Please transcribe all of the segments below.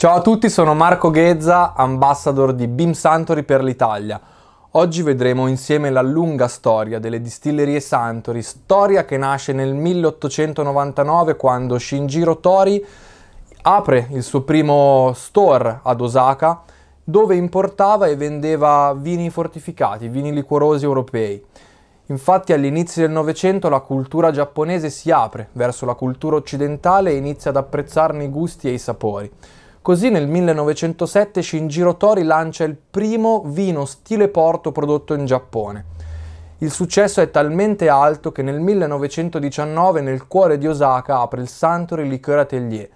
Ciao a tutti, sono Marco Ghezza, ambassador di Beam Santori per l'Italia. Oggi vedremo insieme la lunga storia delle distillerie Santori, storia che nasce nel 1899 quando Shinjiro Tori apre il suo primo store ad Osaka dove importava e vendeva vini fortificati, vini liquorosi europei. Infatti all'inizio del Novecento la cultura giapponese si apre verso la cultura occidentale e inizia ad apprezzarne i gusti e i sapori. Così nel 1907 Shinjiro Tori lancia il primo vino stile porto prodotto in Giappone. Il successo è talmente alto che nel 1919 nel cuore di Osaka apre il Santori Liqueur Atelier,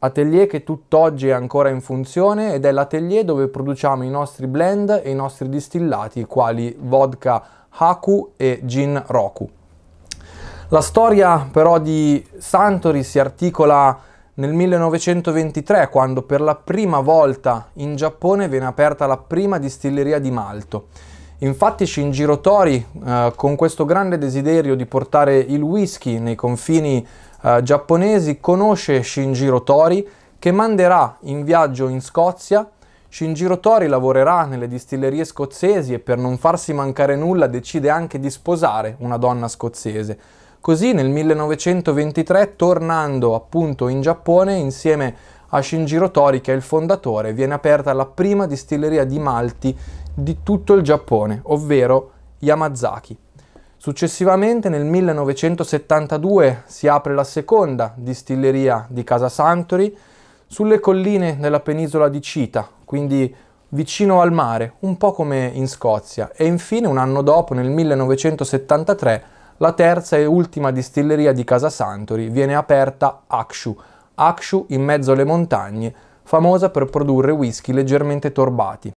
atelier che tutt'oggi è ancora in funzione ed è l'atelier dove produciamo i nostri blend e i nostri distillati quali vodka Haku e gin Roku. La storia però di Santori si articola nel 1923 quando per la prima volta in Giappone viene aperta la prima distilleria di malto. Infatti Shinjiro Tori, eh, con questo grande desiderio di portare il whisky nei confini eh, giapponesi, conosce Shinjiro Tori che manderà in viaggio in Scozia. Shinjiro Tori lavorerà nelle distillerie scozzesi e per non farsi mancare nulla decide anche di sposare una donna scozzese. Così nel 1923, tornando appunto in Giappone insieme a Shinjiro Tori, che è il fondatore, viene aperta la prima distilleria di malti di tutto il Giappone, ovvero Yamazaki. Successivamente nel 1972 si apre la seconda distilleria di Casa Santori sulle colline della penisola di Cita, quindi vicino al mare, un po' come in Scozia. E infine un anno dopo, nel 1973, la terza e ultima distilleria di Casa Santori viene aperta Akshu, Akshu in mezzo alle montagne, famosa per produrre whisky leggermente torbati.